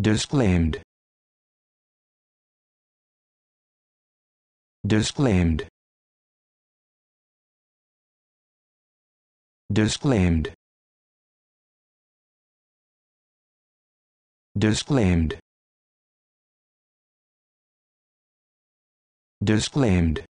Disclaimed. Disclaimed. Disclaimed. Disclaimed. Disclaimed.